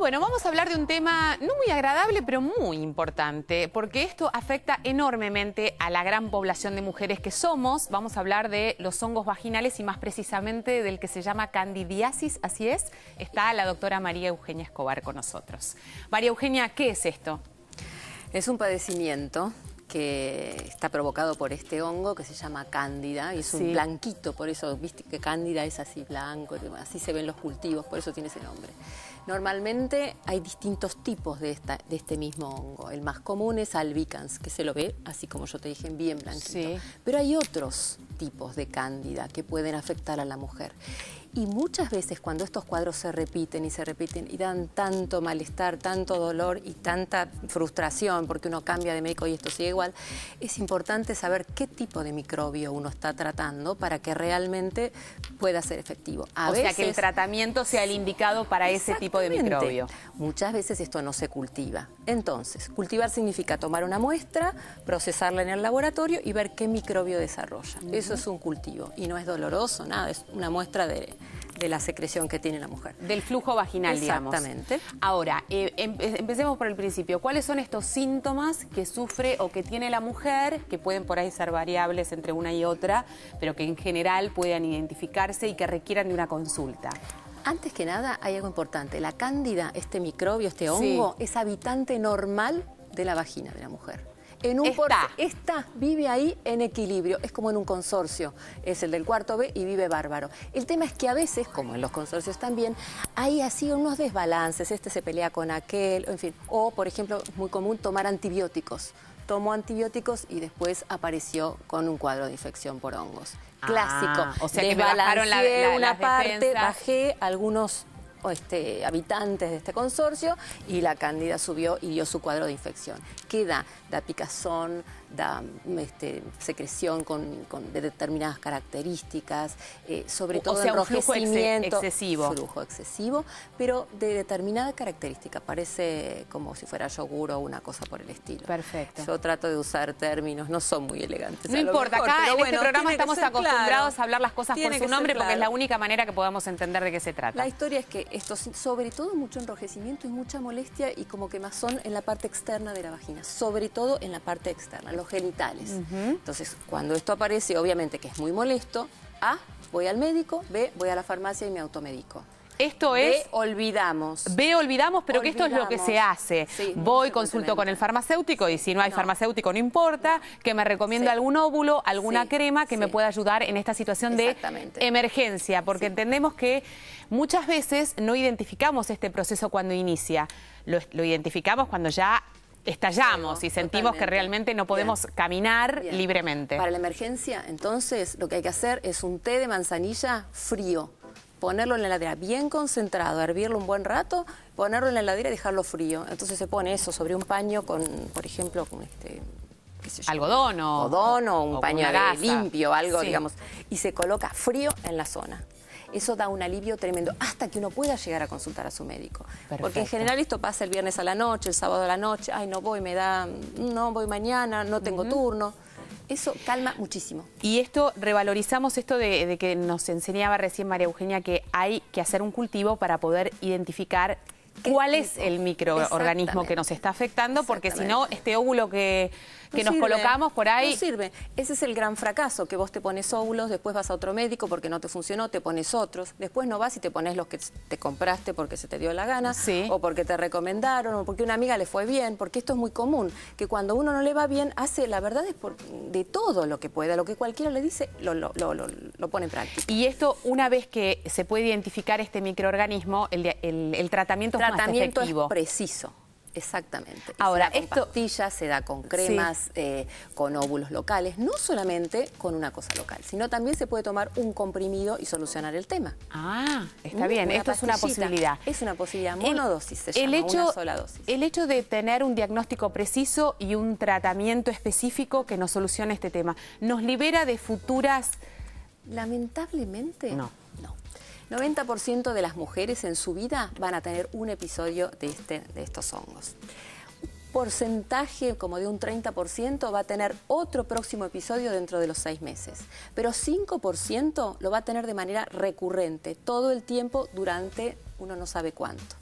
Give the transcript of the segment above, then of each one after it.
bueno, vamos a hablar de un tema no muy agradable, pero muy importante, porque esto afecta enormemente a la gran población de mujeres que somos. Vamos a hablar de los hongos vaginales y más precisamente del que se llama candidiasis, así es. Está la doctora María Eugenia Escobar con nosotros. María Eugenia, ¿qué es esto? Es un padecimiento que está provocado por este hongo que se llama cándida y es un blanquito, por eso, viste que cándida es así blanco, así se ven los cultivos, por eso tiene ese nombre. Normalmente hay distintos tipos de, esta, de este mismo hongo. El más común es albicans, que se lo ve, así como yo te dije, bien blanquito. Pero hay otros tipos de cándida que pueden afectar a la mujer. Y muchas veces cuando estos cuadros se repiten y se repiten y dan tanto malestar, tanto dolor y tanta frustración, porque uno cambia de médico y esto sigue igual, es importante saber qué tipo de microbio uno está tratando para que realmente pueda ser efectivo. o sea, que el tratamiento sea el indicado para ese tipo de microbio. Muchas veces esto no se cultiva. Entonces, cultivar significa tomar una muestra, procesarla en el laboratorio y ver qué microbio desarrolla. Eso es un cultivo y no es doloroso, nada, es una muestra de de la secreción que tiene la mujer. Del flujo vaginal, Exactamente. digamos. Exactamente. Ahora, eh, empecemos por el principio. ¿Cuáles son estos síntomas que sufre o que tiene la mujer, que pueden por ahí ser variables entre una y otra, pero que en general puedan identificarse y que requieran de una consulta? Antes que nada, hay algo importante. La cándida, este microbio, este hongo, es habitante normal de la vagina de la mujer en un está. Esta vive ahí en equilibrio, es como en un consorcio, es el del cuarto B y vive bárbaro. El tema es que a veces, como en los consorcios también, hay así unos desbalances, este se pelea con aquel, en fin, o por ejemplo, es muy común tomar antibióticos tomó antibióticos y después apareció con un cuadro de infección por hongos. Clásico. Ah, o sea, que bajaron la, la, una parte, bajé algunos este, habitantes de este consorcio y la cándida subió y dio su cuadro de infección. Queda la picazón, da este, secreción con, de determinadas características, eh, sobre todo enrojecimiento. excesivo. Flujo excesivo, pero de determinada característica. Parece como si fuera yogur o una cosa por el estilo. Perfecto. Yo trato de usar términos, no son muy elegantes. No importa, acá en este programa estamos acostumbrados a hablar las cosas con por su nombre porque es la única manera que podamos entender de qué se trata. La historia es que esto, sobre todo mucho enrojecimiento y mucha molestia y como que más son en la parte externa de la vagina, sobre todo en la parte externa genitales. Entonces, cuando esto aparece, obviamente que es muy molesto, A, voy al médico, B, voy a la farmacia y me automedico. Esto es... B, olvidamos. B, olvidamos, pero que esto es lo que se hace. Voy, consulto con el farmacéutico y si no hay farmacéutico no importa, que me recomienda algún óvulo, alguna crema que me pueda ayudar en esta situación de emergencia, porque entendemos que muchas veces no identificamos este proceso cuando inicia, lo identificamos cuando ya estallamos y sentimos que realmente no podemos caminar libremente. Para la emergencia, entonces, lo que hay que hacer es un té de manzanilla frío ponerlo en la heladera bien concentrado, hervirlo un buen rato, ponerlo en la heladera y dejarlo frío. Entonces se pone eso sobre un paño con, por ejemplo, con este... Algodón o... un paño limpio, algo, digamos. Y se coloca frío en la zona eso da un alivio tremendo, hasta que uno pueda llegar a consultar a su médico. Porque en general esto pasa el viernes a la noche, el sábado a la noche, ay, no voy, me da, no voy mañana, no tengo turno. Eso calma muchísimo. Y esto, revalorizamos esto de que nos enseñaba recién María Eugenia que hay que hacer un cultivo para poder identificar cuál es el microorganismo que nos está afectando, porque si no, este óvulo que, nos colocamos por ahí... No sirve. Ese es el gran fracaso, que vos te pones óvulos, después vas a otro médico porque no te funcionó, te pones otros, después no vas y te pones los que te compraste porque se te dio la gana, o porque te recomendaron, o porque una amiga le fue bien, porque esto es muy común, que cuando uno no le va bien, hace, la verdad, es de todo lo que pueda, lo que cualquiera le dice, lo, pone en práctica. Y esto, una vez que se puede identificar este microorganismo, el, el, el tratamiento tratamiento es preciso. Exactamente. Ahora, se da con esto... pastillas, se da con cremas, eh, con óvulos locales, no solamente con una cosa local, sino también se puede tomar un comprimido y solucionar el tema. Ah, está bien, esto es una posibilidad. Es una posibilidad, monodosis se el hecho, una sola dosis. El hecho de tener un diagnóstico preciso y un tratamiento específico que nos solucione este tema, ¿nos libera de futuras...? Lamentablemente, no. No. 90% de las mujeres en su vida van a tener un episodio de, este, de estos hongos. Porcentaje como de un 30% va a tener otro próximo episodio dentro de los seis meses, pero 5% lo va a tener de manera recurrente, todo el tiempo durante uno no sabe cuánto.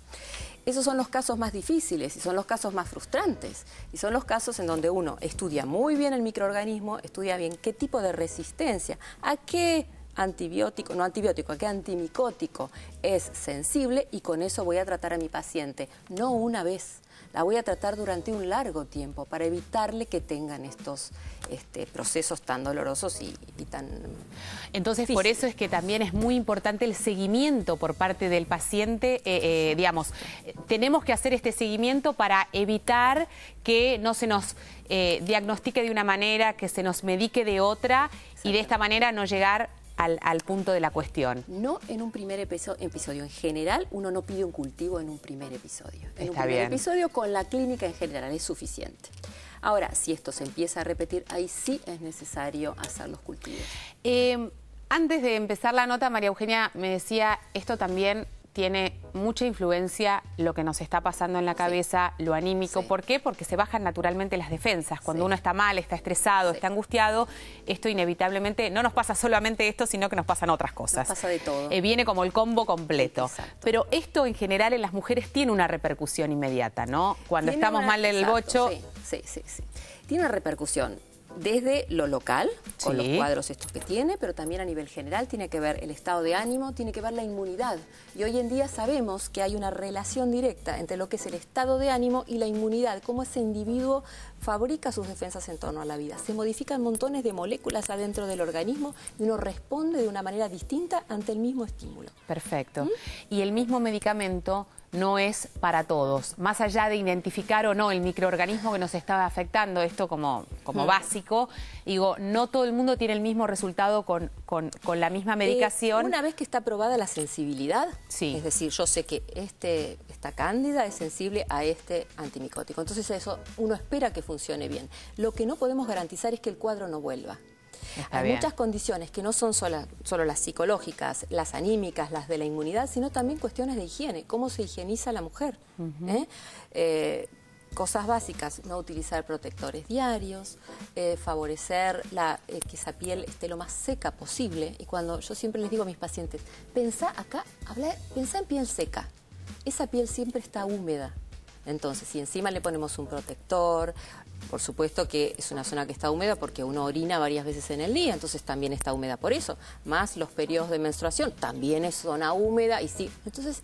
Esos son los casos más difíciles y son los casos más frustrantes y son los casos en donde uno estudia muy bien el microorganismo, estudia bien qué tipo de resistencia, a qué antibiótico, no antibiótico, aquí antimicótico es sensible y con eso voy a tratar a mi paciente. No una vez, la voy a tratar durante un largo tiempo para evitarle que tengan estos este, procesos tan dolorosos y, tan... Entonces, por eso es que también es muy importante el seguimiento por parte del paciente. Eh, eh, digamos, tenemos que hacer este seguimiento para evitar que no se nos eh, diagnostique de una manera, que se nos medique de otra y de esta manera no llegar al, punto de la cuestión. No en un primer episodio. En general, uno no pide un cultivo en un primer episodio. En un primer episodio con la clínica en general es suficiente. Ahora, si esto se empieza a repetir, ahí sí es necesario hacer los cultivos. Em, antes de empezar la nota, María Eugenia me decía, esto también tiene mucha influencia lo que nos está pasando en la cabeza, lo anímico. ¿Por qué? Porque se bajan naturalmente las defensas. Cuando uno está mal, está estresado, está angustiado, esto inevitablemente no nos pasa solamente esto, sino que nos pasan otras cosas. Nos pasa de todo. Eh, viene como el combo completo. Pero esto en general en las mujeres tiene una repercusión inmediata, ¿no? Cuando estamos mal mal el bocho. Sí, sí, sí. Tiene una repercusión desde lo local, con los cuadros estos que tiene, pero también a nivel general tiene que ver el estado de ánimo, tiene que ver la inmunidad. Y hoy en día sabemos que hay una relación directa entre lo que es el estado de ánimo y la inmunidad, cómo ese individuo fabrica sus defensas en torno a la vida. Se modifican montones de moléculas adentro del organismo y uno responde de una manera distinta ante el mismo estímulo. Perfecto. ¿Mm? Y el mismo medicamento no es para todos. Más allá de identificar o no el microorganismo que nos estaba afectando, esto como, mm. básico, digo, no todo el mundo tiene el mismo resultado con, la misma eh, medicación. una vez que está probada la sensibilidad, es decir, yo sé que este, esta cándida es sensible a este antimicótico, entonces eso uno espera que funcione bien. Lo que no podemos garantizar es que el cuadro no vuelva. Hay muchas condiciones que no son solo las psicológicas, las anímicas, las de la inmunidad, sino también cuestiones de higiene, cómo se higieniza la mujer. ¿eh? Eh, cosas básicas, no utilizar protectores diarios, eh, favorecer que esa piel esté lo más seca posible. Y cuando yo siempre les digo a mis pacientes, pensá acá, habla, pensá en piel seca. Esa piel siempre está húmeda. Entonces, si encima le ponemos un protector, por supuesto que es una zona que está húmeda porque uno orina varias veces en el día, entonces también está húmeda por eso. Más los periodos de menstruación, también es zona húmeda y sí. Entonces,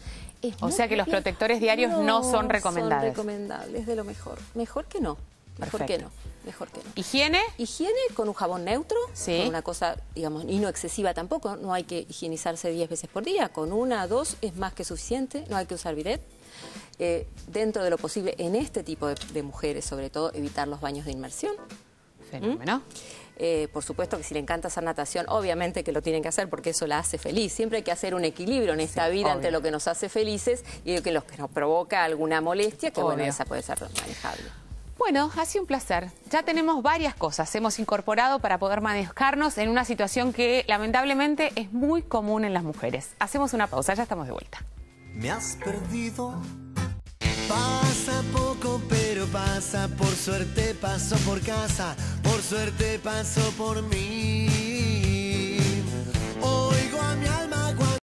O sea que los protectores diarios no, son recomendables. Son recomendables, de lo mejor. Mejor que no. Mejor que no, mejor que no. ¿Higiene? Higiene con un jabón neutro, una cosa, digamos, y no excesiva tampoco, no hay que higienizarse 10 veces por día, con una, dos es más que suficiente, no hay que usar bidet, eh, dentro de lo posible en este tipo de, mujeres, sobre todo, evitar los baños de inmersión. Fenómeno. ¿Mm? Eh, por supuesto que si le encanta hacer natación, obviamente que lo tienen que hacer porque eso la hace feliz. Siempre hay que hacer un equilibrio en esta vida entre lo que nos hace felices y lo que, nos provoca alguna molestia, que bueno, esa puede ser manejable. Bueno, ha sido un placer. Ya tenemos varias cosas. Hemos incorporado para poder manejarnos en una situación que lamentablemente es muy común en las mujeres. Hacemos una pausa, ya estamos de vuelta me has perdido. Pasa poco, pero pasa, por suerte pasó por casa, por suerte pasó por mí.